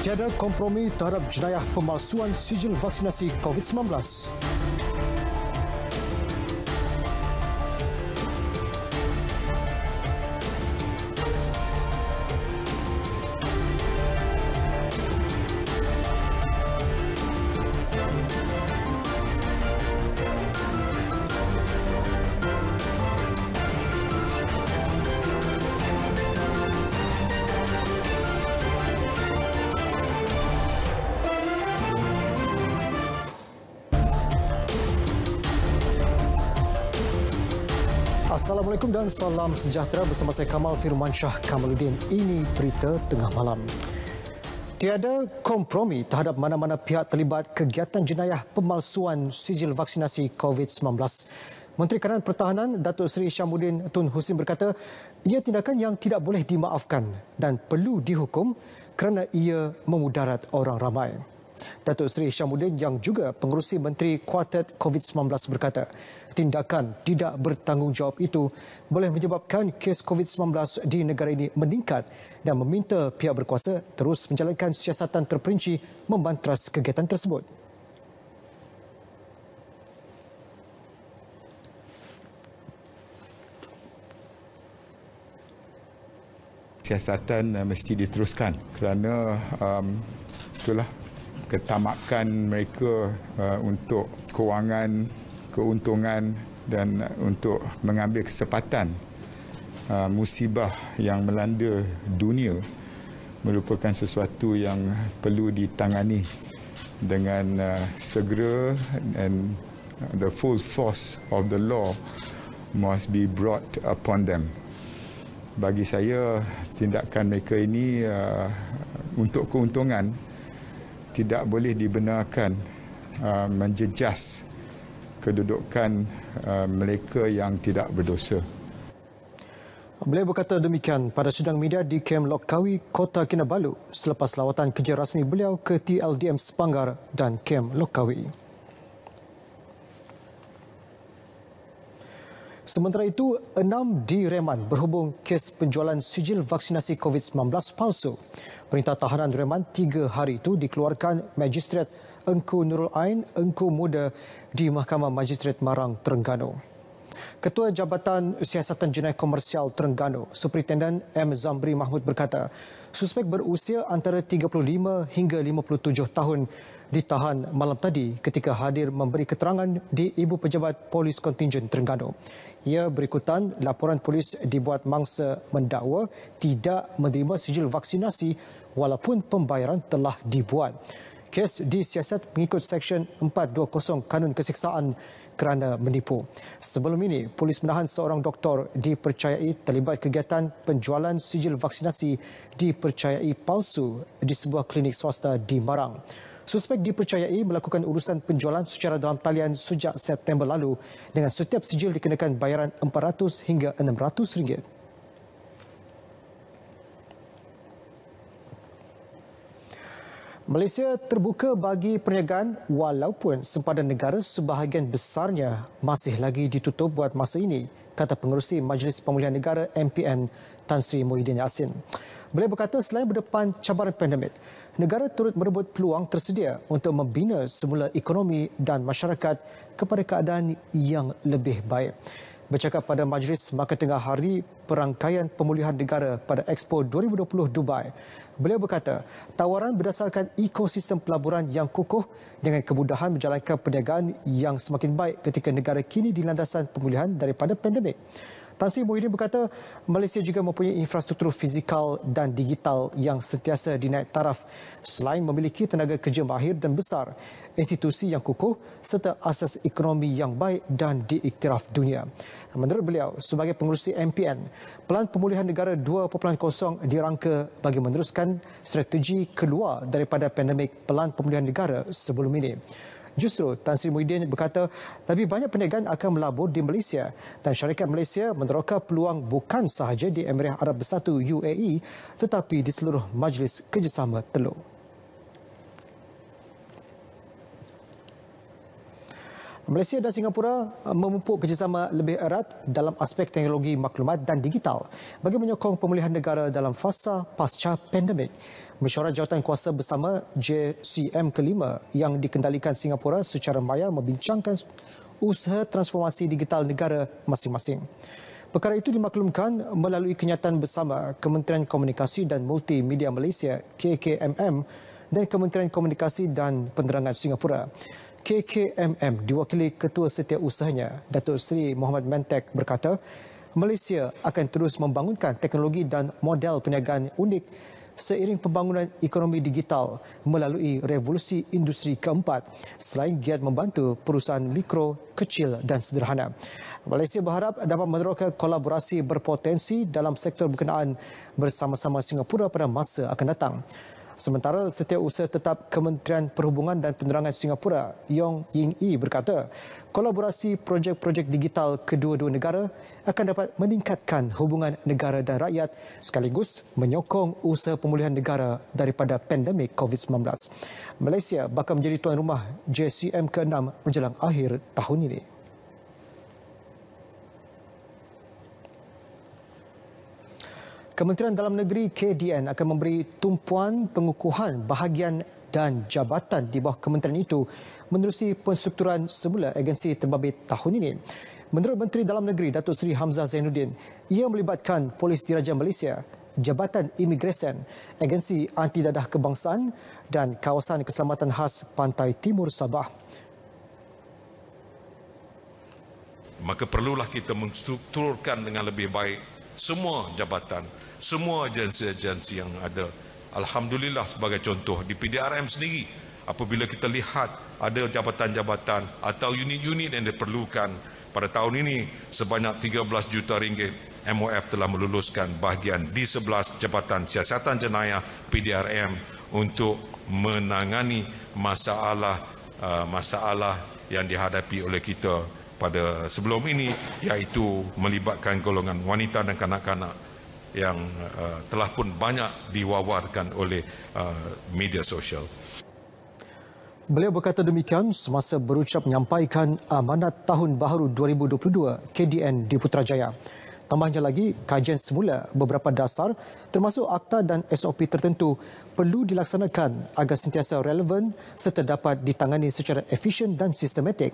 Tiada kompromi terhadap jenayah pemalsuan sijil vaksinasi COVID-19. Assalamualaikum dan salam sejahtera bersama saya Kamal Firman Shah Kamaluddin. Ini berita tengah malam. Tiada kompromi terhadap mana-mana pihak terlibat kegiatan jenayah pemalsuan sijil vaksinasi COVID-19. Menteri Kanan Pertahanan Datuk Seri Syamuddin Tun Husin berkata ia tindakan yang tidak boleh dimaafkan dan perlu dihukum kerana ia memudarat orang ramai. Datuk Seri Syamuddin yang juga pengurusi Menteri Kuartet COVID-19 berkata, tindakan tidak bertanggungjawab itu boleh menyebabkan kes COVID-19 di negara ini meningkat dan meminta pihak berkuasa terus menjalankan siasatan terperinci membantras kegiatan tersebut. siasatan eh, mesti diteruskan kerana um, itulah ketamakan mereka uh, untuk kewangan, keuntungan dan untuk mengambil kesempatan uh, musibah yang melanda dunia merupakan sesuatu yang perlu ditangani dengan uh, segera and the full force of the law must be brought upon them. Bagi saya tindakan mereka ini uh, untuk keuntungan tidak boleh dibenarkan uh, menjejas kedudukan uh, mereka yang tidak berdosa. Beliau berkata demikian pada sidang media di Kem Lokawi, Kota Kinabalu selepas lawatan kerja rasmi beliau ke TLDM Sepanggar dan Kem Lokawi. Sementara itu, enam direman berhubung kes penjualan sijil vaksinasi COVID-19 palsu. Perintah tahanan direman tiga hari itu dikeluarkan Magistrat Engku Nurul Ain, Engku Muda di Mahkamah Magistrat Marang, Terengganu. Ketua Jabatan Siasatan Jenayah Komersial Terengganu, Superintendent M. Zambri Mahmud berkata, suspek berusia antara 35 hingga 57 tahun ditahan malam tadi ketika hadir memberi keterangan di Ibu Pejabat Polis Kontingen Terengganu. Ia berikutan laporan polis dibuat mangsa mendakwa tidak menerima sijil vaksinasi walaupun pembayaran telah dibuat kes disiasat mengikut Seksyen 420 Kanun Kesiksaan kerana menipu. Sebelum ini, polis menahan seorang doktor dipercayai terlibat kegiatan penjualan sijil vaksinasi dipercayai palsu di sebuah klinik swasta di Marang. Suspek dipercayai melakukan urusan penjualan secara dalam talian sejak September lalu dengan setiap sijil dikenakan bayaran 400 hingga 600 ringgit. Malaysia terbuka bagi perniagaan walaupun sempadan negara sebahagian besarnya masih lagi ditutup buat masa ini, kata pengerusi Majlis Pemulihan Negara MPN Tan Sri Muhyiddin Yassin. Beliau berkata selain berdepan cabaran pandemik, negara turut merebut peluang tersedia untuk membina semula ekonomi dan masyarakat kepada keadaan yang lebih baik. Bercakap pada Majlis Makan Tengah Hari perangkaian pemulihan negara pada Expo 2020 Dubai. Beliau berkata, tawaran berdasarkan ekosistem pelaburan yang kukuh dengan kemudahan menjalankan perniagaan yang semakin baik ketika negara kini di landasan pemulihan daripada pandemik. Tan Sri Muhyiddin berkata Malaysia juga mempunyai infrastruktur fizikal dan digital yang sentiasa dinaik taraf selain memiliki tenaga kerja mahir dan besar, institusi yang kukuh serta asas ekonomi yang baik dan diiktiraf dunia. Menurut beliau, sebagai pengurusi MPN, Pelan Pemulihan Negara 2.0 dirangka bagi meneruskan strategi keluar daripada pandemik Pelan Pemulihan Negara sebelum ini. Justru Tan Sri Muhyiddin berkata lebih banyak perniagaan akan melabur di Malaysia dan syarikat Malaysia meneroka peluang bukan sahaja di Emirat Arab Bersatu UAE tetapi di seluruh majlis kerjasama teluk. Malaysia dan Singapura eh, memupuk kerjasama lebih erat dalam aspek teknologi maklumat dan digital bagi menyokong pemulihan negara dalam fasa pasca pandemik. Mesyuarat jawatan kuasa bersama JCM kelima yang dikendalikan Singapura secara maya membincangkan usaha transformasi digital negara masing-masing. Perkara itu dimaklumkan melalui kenyataan bersama Kementerian Komunikasi dan Multimedia Malaysia KKMM dan Kementerian Komunikasi dan Penerangan Singapura. KKMM diwakili Ketua Setiausahanya Datuk Seri Muhammad Mentek berkata, Malaysia akan terus membangunkan teknologi dan model perniagaan unik seiring pembangunan ekonomi digital melalui revolusi industri keempat selain giat membantu perusahaan mikro, kecil dan sederhana. Malaysia berharap dapat meneroka kolaborasi berpotensi dalam sektor berkenaan bersama-sama Singapura pada masa akan datang. Sementara setiausaha tetap Kementerian Perhubungan dan Penerangan Singapura, Yong Ying Yi berkata, kolaborasi projek-projek digital kedua-dua negara akan dapat meningkatkan hubungan negara dan rakyat sekaligus menyokong usaha pemulihan negara daripada pandemik COVID-19. Malaysia bakal menjadi tuan rumah JCM ke-6 menjelang akhir tahun ini. Kementerian Dalam Negeri KDN akan memberi tumpuan pengukuhan bahagian dan jabatan di bawah kementerian itu menerusi penstrukturan semula agensi terbabit tahun ini. Menurut Menteri Dalam Negeri Datuk Seri Hamzah Zainuddin, ia melibatkan Polis Diraja Malaysia, Jabatan Imigresen, Agensi Anti Dadah Kebangsaan dan Kawasan Keselamatan Khas Pantai Timur Sabah. Maka perlulah kita menstrukturkan dengan lebih baik semua jabatan semua agensi-agensi yang ada. Alhamdulillah sebagai contoh di PDRM sendiri apabila kita lihat ada jabatan-jabatan atau unit-unit yang diperlukan pada tahun ini sebanyak 13 juta ringgit MOF telah meluluskan bahagian di sebelah Jabatan Siasatan Jenayah PDRM untuk menangani masalah uh, masalah yang dihadapi oleh kita pada sebelum ini iaitu melibatkan golongan wanita dan kanak-kanak yang uh, telah pun banyak diwawarkan oleh uh, media sosial. Beliau berkata demikian semasa berucap menyampaikan amanat tahun baru 2022 KDN di Putrajaya. Tambahnya lagi, kajian semula beberapa dasar termasuk akta dan SOP tertentu perlu dilaksanakan agar sentiasa relevan serta dapat ditangani secara efisien dan sistematik.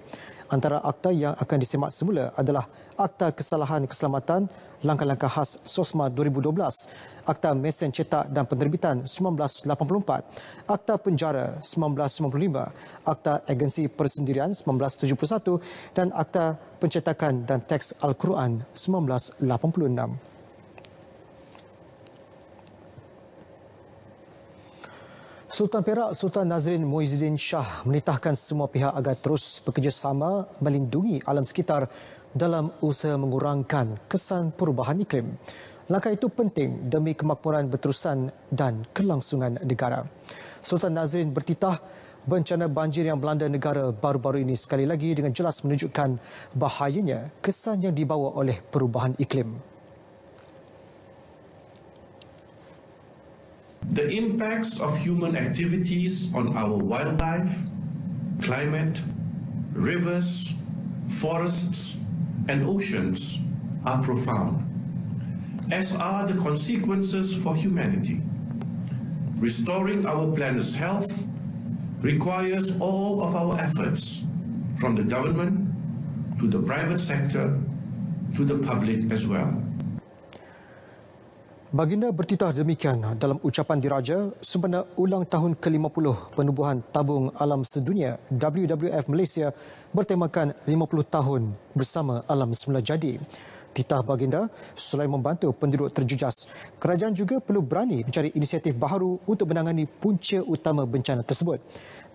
Antara akta yang akan disemak semula adalah Akta Kesalahan Keselamatan Langkah-Langkah Khas SOSMA 2012, Akta Mesin Cetak dan Penerbitan 1984, Akta Penjara 1995, Akta Agensi Persendirian 1971 dan Akta Pencetakan dan Teks Al-Quran 1986. Sultan Perak Sultan Nazrin Muizuddin Shah menitahkan semua pihak agar terus bekerjasama melindungi alam sekitar dalam usaha mengurangkan kesan perubahan iklim. Langkah itu penting demi kemakmuran berterusan dan kelangsungan negara. Sultan Nazrin bertitah bencana banjir yang melanda negara baru-baru ini sekali lagi dengan jelas menunjukkan bahayanya kesan yang dibawa oleh perubahan iklim. The impacts of human activities on our wildlife, climate, rivers, forests, and oceans are profound, as are the consequences for humanity. Restoring our planet's health requires all of our efforts, from the government to the private sector to the public as well. Baginda bertitah demikian dalam ucapan diraja sempena ulang tahun ke-50 penubuhan tabung alam sedunia WWF Malaysia bertemakan 50 tahun bersama alam semula jadi titah baginda selain membantu penduduk terjejas. Kerajaan juga perlu berani mencari inisiatif baru untuk menangani punca utama bencana tersebut.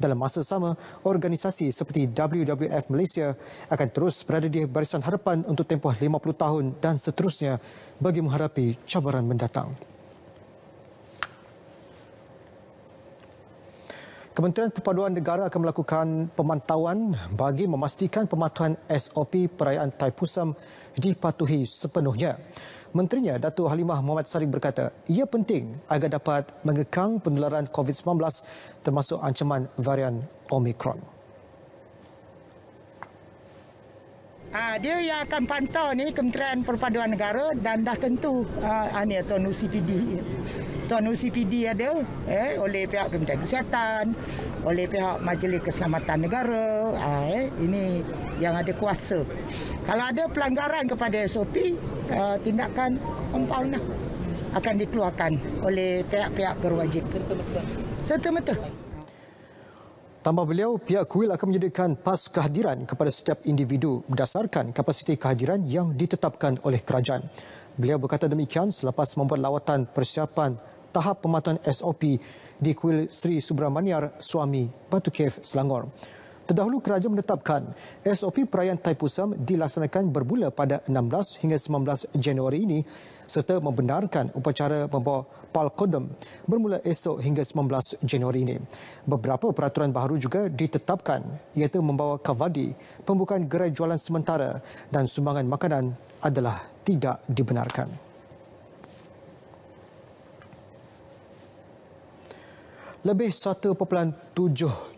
Dalam masa sama, organisasi seperti WWF Malaysia akan terus berada di barisan harapan untuk tempoh 50 tahun dan seterusnya bagi menghadapi cabaran mendatang. Kementerian Perpaduan Negara akan melakukan pemantauan bagi memastikan pematuhan SOP perayaan Taipusam dipatuhi sepenuhnya. Menterinya, Datuk Halimah Muhammad Sarik berkata, ia penting agar dapat mengekang penularan COVID-19 termasuk ancaman varian Omicron. Ah, dia yang akan pantau ni Kementerian Perpaduan Negara dan dah tentu uh, ni Tuan UCPD. Tuan UCPD ada eh, oleh pihak Kementerian Kesihatan, oleh pihak Majlis Keselamatan Negara. eh, ini yang ada kuasa. Kalau ada pelanggaran kepada SOP, uh, tindakan kompaun akan dikeluarkan oleh pihak-pihak berwajib. Serta-merta. Serta-merta. Tambah beliau, pihak kuil akan menyediakan pas kehadiran kepada setiap individu berdasarkan kapasiti kehadiran yang ditetapkan oleh kerajaan. Beliau berkata demikian selepas membuat lawatan persiapan tahap pematuhan SOP di Kuil Sri Subramaniar Suami Batu Kev Selangor. Terdahulu kerajaan menetapkan SOP perayaan Taipusam dilaksanakan bermula pada 16 hingga 19 Januari ini serta membenarkan upacara membawa pal kodem bermula esok hingga 19 Januari ini. Beberapa peraturan baru juga ditetapkan iaitu membawa kavadi, pembukaan gerai jualan sementara dan sumbangan makanan adalah tidak dibenarkan. Lebih 1.7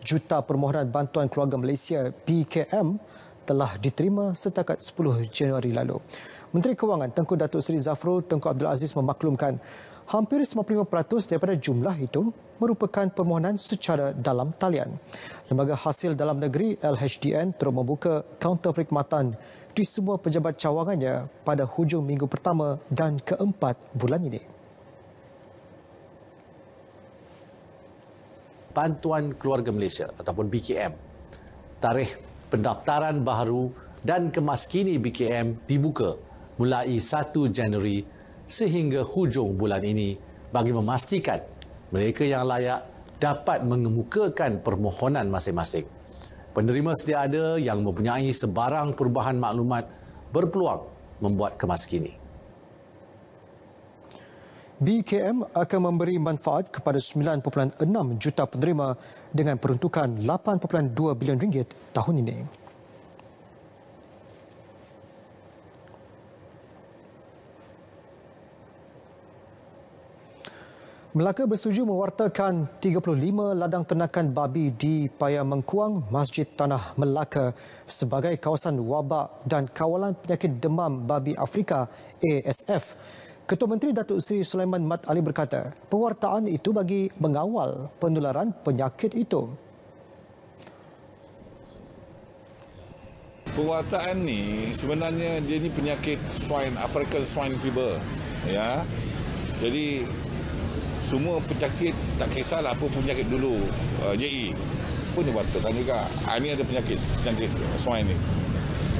juta permohonan bantuan keluarga Malaysia PKM telah diterima setakat 10 Januari lalu. Menteri Kewangan Tengku Datuk Seri Zafrul Tengku Abdul Aziz memaklumkan hampir 95% daripada jumlah itu merupakan permohonan secara dalam talian. Lembaga Hasil Dalam Negeri LHDN terus membuka kaunter perkhidmatan di semua pejabat cawangannya pada hujung minggu pertama dan keempat bulan ini. Bantuan Keluarga Malaysia ataupun BKM tarikh pendaftaran baru dan kemaskini BKM dibuka mulai 1 Januari sehingga hujung bulan ini bagi memastikan mereka yang layak dapat mengemukakan permohonan masing-masing. Penerima sedia ada yang mempunyai sebarang perubahan maklumat berpeluang membuat kemaskini. kini. BKM akan memberi manfaat kepada 9.6 juta penerima dengan peruntukan 8.2 bilion ringgit tahun ini. Melaka bersetuju mewartakan 35 ladang ternakan babi di Paya Mengkuang, Masjid Tanah Melaka sebagai kawasan wabak dan kawalan penyakit demam babi Afrika ASF. Ketua Menteri Datuk Seri Sulaiman Mat Ali berkata, pewartaan itu bagi mengawal penularan penyakit itu. Pewartaan ni sebenarnya dia ni penyakit swine, African swine fever. Ya. Jadi semua penyakit tak kisahlah apa penyakit dulu uh, eh, JE pun dibuat buat juga. Ah, ini ada penyakit, penyakit swine ni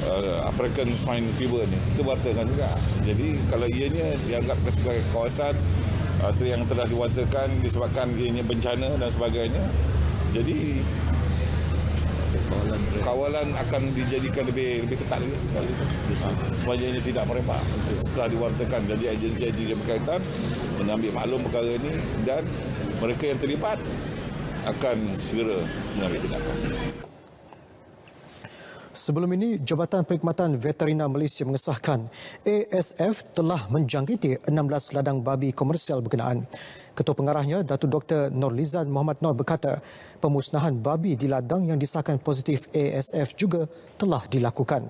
uh, African Swine Fever ni kita watakan juga jadi kalau ianya dianggap sebagai kawasan atau uh, yang telah diwatakan disebabkan ianya bencana dan sebagainya jadi kawalan, akan dijadikan lebih lebih ketat lagi supaya ini tidak merebak setelah diwartakan jadi agensi-agensi yang berkaitan mengambil maklum perkara ini dan mereka yang terlibat akan segera mengambil tindakan. Sebelum ini, Jabatan Perkhidmatan Veterina Malaysia mengesahkan ASF telah menjangkiti 16 ladang babi komersial berkenaan. Ketua pengarahnya, Datuk Dr. Norlizan Muhammad Nor berkata, pemusnahan babi di ladang yang disahkan positif ASF juga telah dilakukan.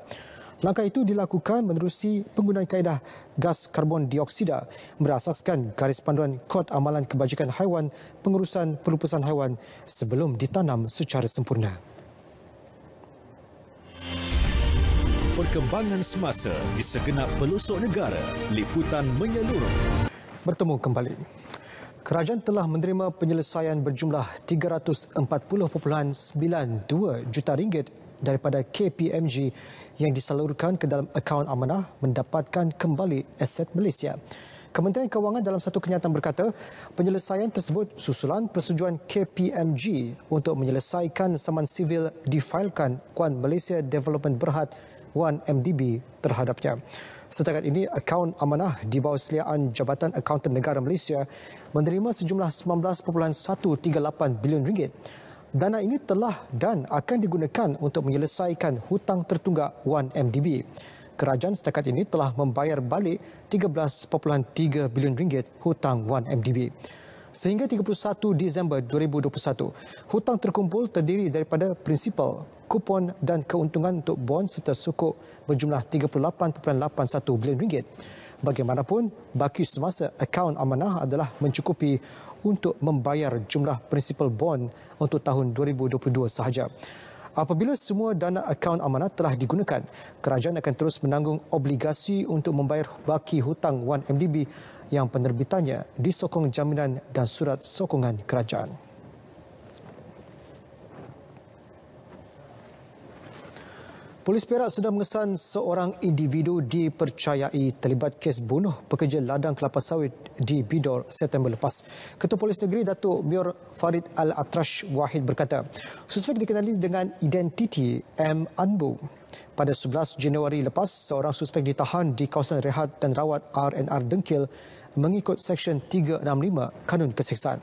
Langkah itu dilakukan menerusi penggunaan kaedah gas karbon dioksida berasaskan garis panduan Kod Amalan Kebajikan Haiwan Pengurusan Pelupusan Haiwan sebelum ditanam secara sempurna. perkembangan semasa di segenap pelosok negara, liputan menyeluruh. Bertemu kembali. Kerajaan telah menerima penyelesaian berjumlah 340.92 juta ringgit daripada KPMG yang disalurkan ke dalam akaun amanah mendapatkan kembali aset Malaysia. Kementerian Kewangan dalam satu kenyataan berkata, penyelesaian tersebut susulan persetujuan KPMG untuk menyelesaikan saman sivil difailkan Kuan Malaysia Development Berhad Wan MDB terhadapnya. Setakat ini, akaun amanah di bawah seliaan Jabatan Akaunten Negara Malaysia menerima sejumlah 19.138 bilion ringgit. Dana ini telah dan akan digunakan untuk menyelesaikan hutang tertunggak 1MDB. Kerajaan setakat ini telah membayar balik 13.3 bilion ringgit hutang 1MDB sehingga 31 Disember 2021. Hutang terkumpul terdiri daripada prinsipal, kupon dan keuntungan untuk bond serta sukuk berjumlah 38.81 bilion ringgit. Bagaimanapun, baki semasa akaun amanah adalah mencukupi untuk membayar jumlah prinsipal bond untuk tahun 2022 sahaja. Apabila semua dana akaun amanah telah digunakan, kerajaan akan terus menanggung obligasi untuk membayar baki hutang 1MDB yang penerbitannya disokong jaminan dan surat sokongan kerajaan. Polis Perak sudah mengesan seorang individu dipercayai terlibat kes bunuh pekerja ladang kelapa sawit di Bidor September lepas. Ketua Polis Negeri Datuk Mior Farid Al-Atrash Wahid berkata, suspek dikenali dengan identiti M. Anbu. Pada 11 Januari lepas, seorang suspek ditahan di kawasan rehat dan rawat R&R Dengkil mengikut Seksyen 365 Kanun Keseksaan.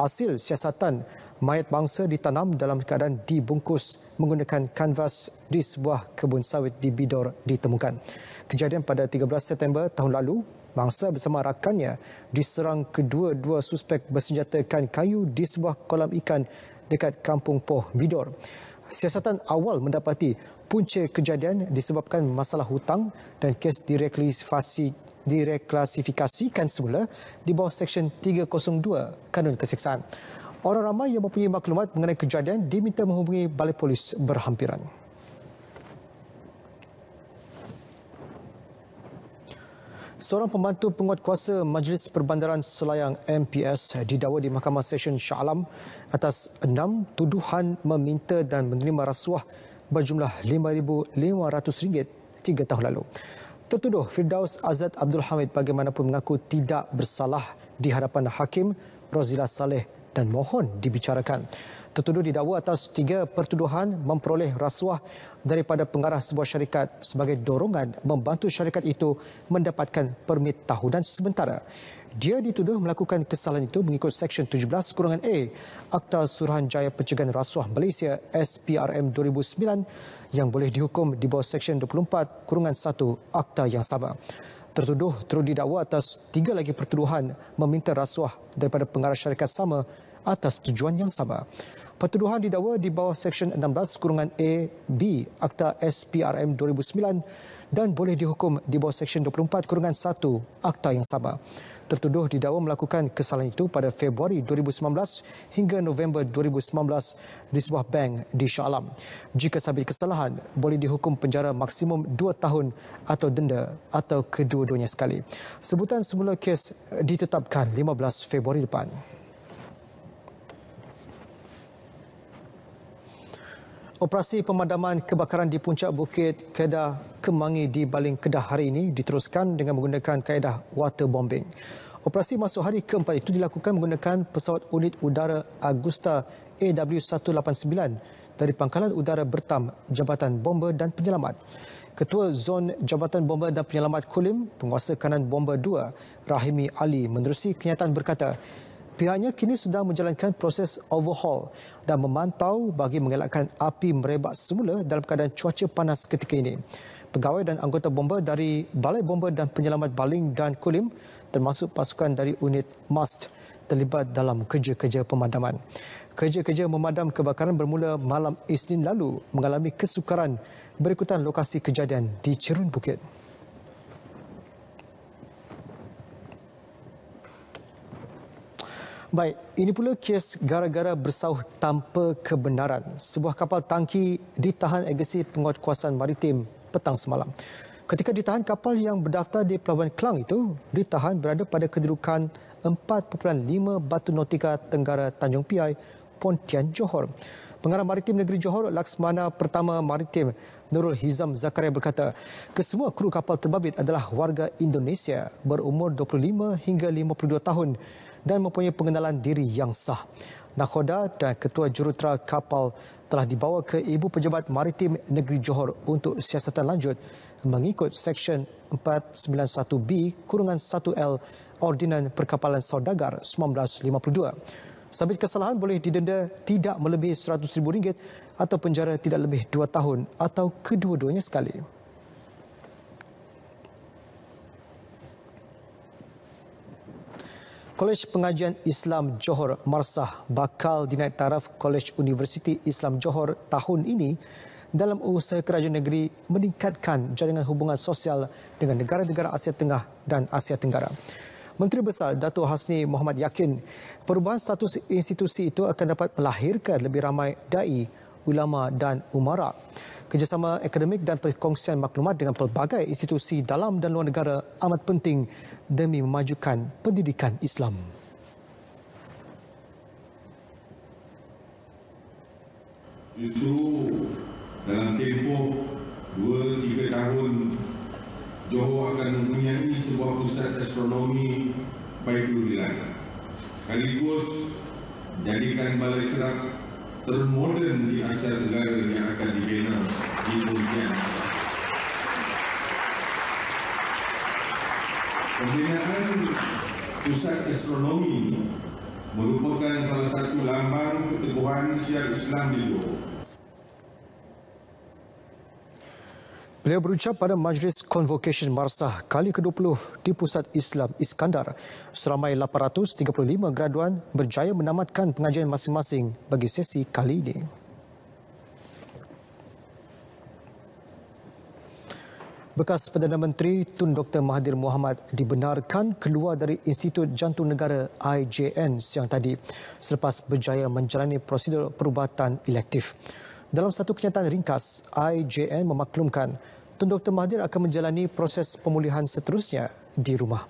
Hasil siasatan mayat bangsa ditanam dalam keadaan dibungkus menggunakan kanvas di sebuah kebun sawit di Bidor ditemukan. Kejadian pada 13 September tahun lalu, mangsa bersama rakannya diserang kedua-dua suspek bersenjatakan kayu di sebuah kolam ikan dekat kampung Poh Bidor. Siasatan awal mendapati punca kejadian disebabkan masalah hutang dan kes direklasifikasi direklasifikasikan semula di bawah Seksyen 302 Kanun Kesiksaan. Orang ramai yang mempunyai maklumat mengenai kejadian diminta menghubungi balai polis berhampiran. Seorang pembantu kuasa Majlis Perbandaran Selayang MPS didakwa di Mahkamah Session Shah Alam atas enam tuduhan meminta dan menerima rasuah berjumlah RM5,500 tiga tahun lalu. Tertuduh Firdaus Azad Abdul Hamid bagaimanapun mengaku tidak bersalah di hadapan Hakim Rozila Saleh dan mohon dibicarakan. Tertuduh didakwa atas tiga pertuduhan memperoleh rasuah daripada pengarah sebuah syarikat sebagai dorongan membantu syarikat itu mendapatkan permit tahunan sementara. Dia dituduh melakukan kesalahan itu mengikut Seksyen 17 kurungan A Akta Suruhanjaya Pencegahan Rasuah Malaysia SPRM 2009 yang boleh dihukum di bawah Seksyen 24 kurungan 1 Akta yang sama tertuduh turut didakwa atas tiga lagi pertuduhan meminta rasuah daripada pengarah syarikat sama atas tujuan yang sama. Pertuduhan didakwa di bawah Seksyen 16 Kurungan A B Akta SPRM 2009 dan boleh dihukum di bawah Seksyen 24 Kurungan 1 Akta yang sama. Tertuduh didakwa melakukan kesalahan itu pada Februari 2019 hingga November 2019 di sebuah bank di Shah Alam. Jika sambil kesalahan, boleh dihukum penjara maksimum 2 tahun atau denda atau kedua-duanya sekali. Sebutan semula kes ditetapkan 15 Februari depan. Operasi pemadaman kebakaran di puncak bukit Kedah Kemangi di Baling Kedah hari ini diteruskan dengan menggunakan kaedah waterbombing. Operasi masuk hari keempat itu dilakukan menggunakan pesawat unit udara Agusta AW189 dari Pangkalan Udara Bertam Jabatan Bomber dan Penyelamat. Ketua Zon Jabatan Bomber dan Penyelamat Kulim, Penguasa Kanan Bomber 2, Rahimi Ali menerusi kenyataan berkata, pihaknya kini sedang menjalankan proses overhaul dan memantau bagi mengelakkan api merebak semula dalam keadaan cuaca panas ketika ini. Pegawai dan anggota bomba dari Balai Bomba dan Penyelamat Baling dan Kulim termasuk pasukan dari unit MAST terlibat dalam kerja-kerja pemadaman. Kerja-kerja memadam kebakaran bermula malam Isnin lalu mengalami kesukaran berikutan lokasi kejadian di Cerun Bukit. Baik, ini pula kes gara-gara bersauh tanpa kebenaran. Sebuah kapal tangki ditahan agensi penguatkuasaan maritim petang semalam. Ketika ditahan, kapal yang berdaftar di Pelabuhan Kelang itu ditahan berada pada kedudukan 4.5 Batu Nautika Tenggara Tanjung Piai, Pontian Johor. Pengarah Maritim Negeri Johor, Laksmana Pertama Maritim Nurul Hizam Zakaria berkata, kesemua kru kapal terbabit adalah warga Indonesia berumur 25 hingga 52 tahun dan mempunyai pengenalan diri yang sah. Nakhoda dan ketua jurutera kapal telah dibawa ke Ibu Pejabat Maritim Negeri Johor untuk siasatan lanjut mengikut Seksyen 491B kurungan 1L Ordinan Perkapalan Saudagar 1952. Sambil kesalahan boleh didenda tidak melebihi RM100,000 atau penjara tidak lebih 2 tahun atau kedua-duanya sekali. Kolej Pengajian Islam Johor Marsah bakal dinaik taraf Kolej Universiti Islam Johor tahun ini dalam usaha kerajaan negeri meningkatkan jaringan hubungan sosial dengan negara-negara Asia Tengah dan Asia Tenggara. Menteri Besar Dato' Hasni Muhammad yakin perubahan status institusi itu akan dapat melahirkan lebih ramai da'i ulama dan umara. Kerjasama akademik dan perkongsian maklumat dengan pelbagai institusi dalam dan luar negara amat penting demi memajukan pendidikan Islam. Justru dalam tempoh 2-3 tahun, Johor akan mempunyai sebuah pusat astronomi baik dulu Sekaligus jadikan balai cerak termoden di Asia Tenggara yang akan dibina di Mungkin. Pembinaan Pusat Astronomi merupakan salah satu lambang keteguhan syiar Islam di Johor. Beliau berucap pada majlis Convocation Marsah kali ke-20 di Pusat Islam Iskandar. Seramai 835 graduan berjaya menamatkan pengajian masing-masing bagi sesi kali ini. Bekas Perdana Menteri Tun Dr. Mahathir Mohamad dibenarkan keluar dari Institut Jantung Negara IJN siang tadi selepas berjaya menjalani prosedur perubatan elektif. Dalam satu kenyataan ringkas, IJN memaklumkan Tun Dr. Mahathir akan menjalani proses pemulihan seterusnya di rumah.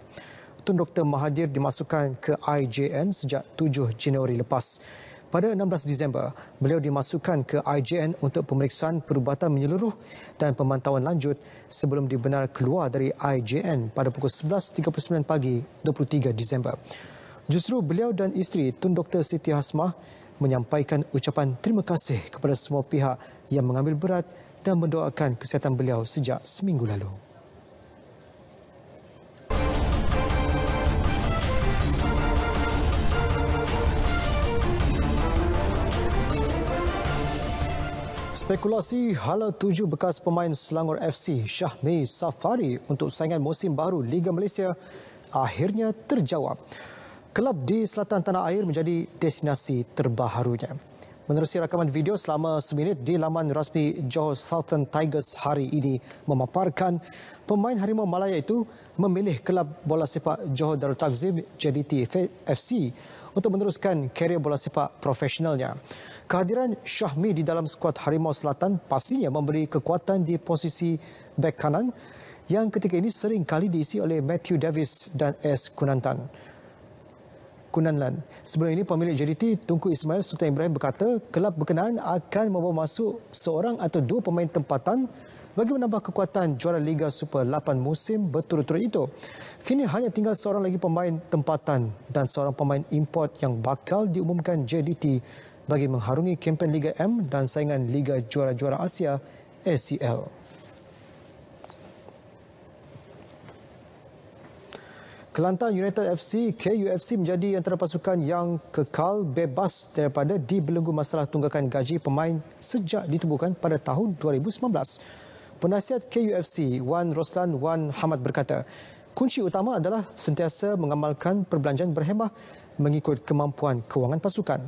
Tun Dr. Mahathir dimasukkan ke IJN sejak 7 Januari lepas. Pada 16 Disember, beliau dimasukkan ke IJN untuk pemeriksaan perubatan menyeluruh dan pemantauan lanjut sebelum dibenar keluar dari IJN pada pukul 11.39 pagi 23 Disember. Justru beliau dan isteri Tun Dr. Siti Hasmah menyampaikan ucapan terima kasih kepada semua pihak yang mengambil berat dan mendoakan kesihatan beliau sejak seminggu lalu. Spekulasi hala tujuh bekas pemain Selangor FC Syahmi Safari untuk saingan musim baru Liga Malaysia akhirnya terjawab. Kelab di selatan tanah air menjadi destinasi terbaharunya. Menerusi rakaman video selama seminit di laman rasmi Johor Southern Tigers hari ini memaparkan pemain Harimau Malaya itu memilih kelab bola sepak Johor Darul Takzim JDT FC untuk meneruskan kerjaya bola sepak profesionalnya. Kehadiran Syahmi di dalam skuad Harimau Selatan pastinya memberi kekuatan di posisi back kanan yang ketika ini sering kali diisi oleh Matthew Davis dan S. Kunantan. Kunanlan. Sebelum ini, pemilik JDT Tunku Ismail Sultan Ibrahim berkata kelab berkenaan akan membawa masuk seorang atau dua pemain tempatan bagi menambah kekuatan juara Liga Super 8 musim berturut-turut itu. Kini hanya tinggal seorang lagi pemain tempatan dan seorang pemain import yang bakal diumumkan JDT bagi mengharungi kempen Liga M dan saingan Liga Juara-Juara Asia ACL. Kelantan United FC KUFC menjadi antara pasukan yang kekal bebas daripada dibelenggu masalah tunggakan gaji pemain sejak ditubuhkan pada tahun 2019. Penasihat KUFC Wan Roslan Wan Hamad berkata, kunci utama adalah sentiasa mengamalkan perbelanjaan berhemah mengikut kemampuan kewangan pasukan.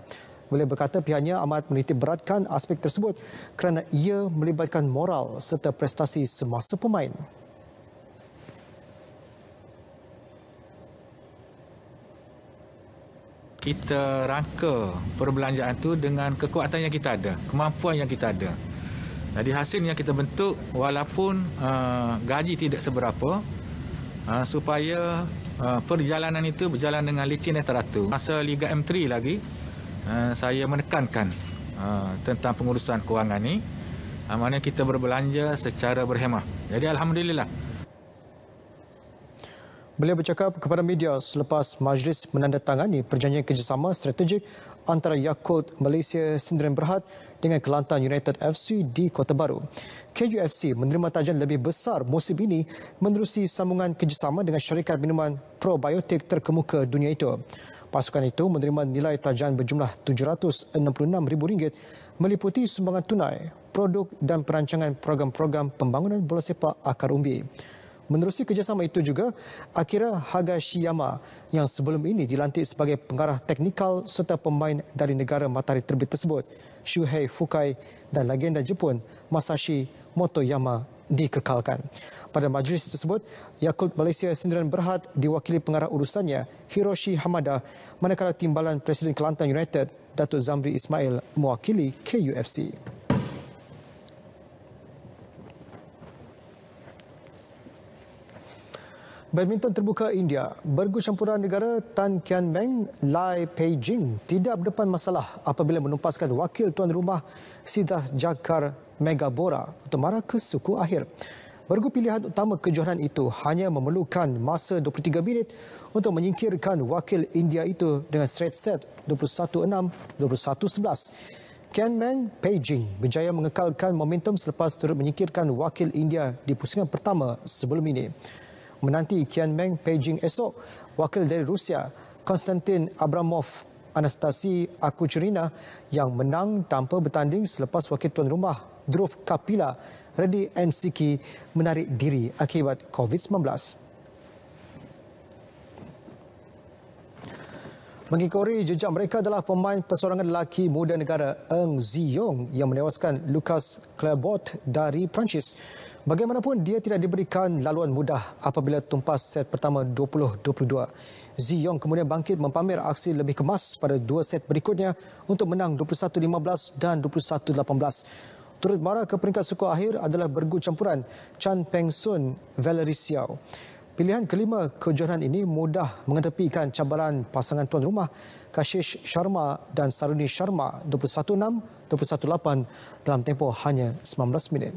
Boleh berkata pihaknya amat menitik beratkan aspek tersebut kerana ia melibatkan moral serta prestasi semasa pemain. kita rangka perbelanjaan tu dengan kekuatan yang kita ada, kemampuan yang kita ada. Jadi hasil yang kita bentuk walaupun uh, gaji tidak seberapa uh, supaya uh, perjalanan itu berjalan dengan licin dan teratur. Masa Liga M3 lagi, uh, saya menekankan uh, tentang pengurusan kewangan ini. Uh, maknanya kita berbelanja secara berhemah. Jadi Alhamdulillah. Beliau bercakap kepada media selepas majlis menandatangani perjanjian kerjasama strategik antara Yakult Malaysia Sdn Berhad dengan Kelantan United FC di Kota Baru. KUFC menerima tajan lebih besar musim ini menerusi sambungan kerjasama dengan syarikat minuman probiotik terkemuka dunia itu. Pasukan itu menerima nilai tajan berjumlah RM766,000 meliputi sumbangan tunai, produk dan perancangan program-program pembangunan bola sepak akar umbi. Menerusi kerjasama itu juga, Akira Hagashiyama yang sebelum ini dilantik sebagai pengarah teknikal serta pemain dari negara matahari terbit tersebut, Shuhei Fukai dan legenda Jepun Masashi Motoyama dikekalkan. Pada majlis tersebut, Yakult Malaysia Sendirian Berhad diwakili pengarah urusannya Hiroshi Hamada manakala timbalan Presiden Kelantan United Datuk Zamri Ismail mewakili KUFC. Badminton terbuka India, bergu campuran negara Tan Kian Meng, Lai Pei Jing tidak berdepan masalah apabila menumpaskan wakil tuan rumah Sidah Jakar Megabora untuk marah ke suku akhir. Bergu pilihan utama kejohanan itu hanya memerlukan masa 23 minit untuk menyingkirkan wakil India itu dengan straight set 21-6-21-11. Kian Meng, Pei Jing berjaya mengekalkan momentum selepas turut menyingkirkan wakil India di pusingan pertama sebelum ini menanti Qian Meng Beijing esok. Wakil dari Rusia, Konstantin Abramov Anastasi Akucherina yang menang tanpa bertanding selepas wakil tuan rumah Drov Kapila Redi NCK menarik diri akibat COVID-19. Mengikori jejak mereka adalah pemain persorangan lelaki muda negara Eng Ziyong yang menewaskan Lucas Clairbot dari Perancis. Bagaimanapun, dia tidak diberikan laluan mudah apabila tumpas set pertama 20-22. Zee Yong kemudian bangkit mempamer aksi lebih kemas pada dua set berikutnya untuk menang 21-15 dan 21-18. Turut marah ke peringkat suku akhir adalah bergu campuran Chan Peng Sun, Valerie Xiao. Pilihan kelima kejohanan ini mudah mengetepikan cabaran pasangan tuan rumah Kashish Sharma dan Saruni Sharma 21-6, 21-8 dalam tempoh hanya 19 minit.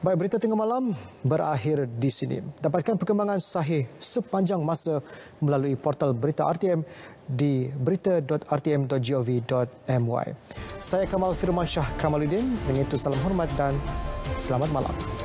Baik, berita tengah malam berakhir di sini. Dapatkan perkembangan sahih sepanjang masa melalui portal berita RTM di berita.rtm.gov.my. Saya Kamal Firman Shah Kamaluddin, dengan itu salam hormat dan selamat malam.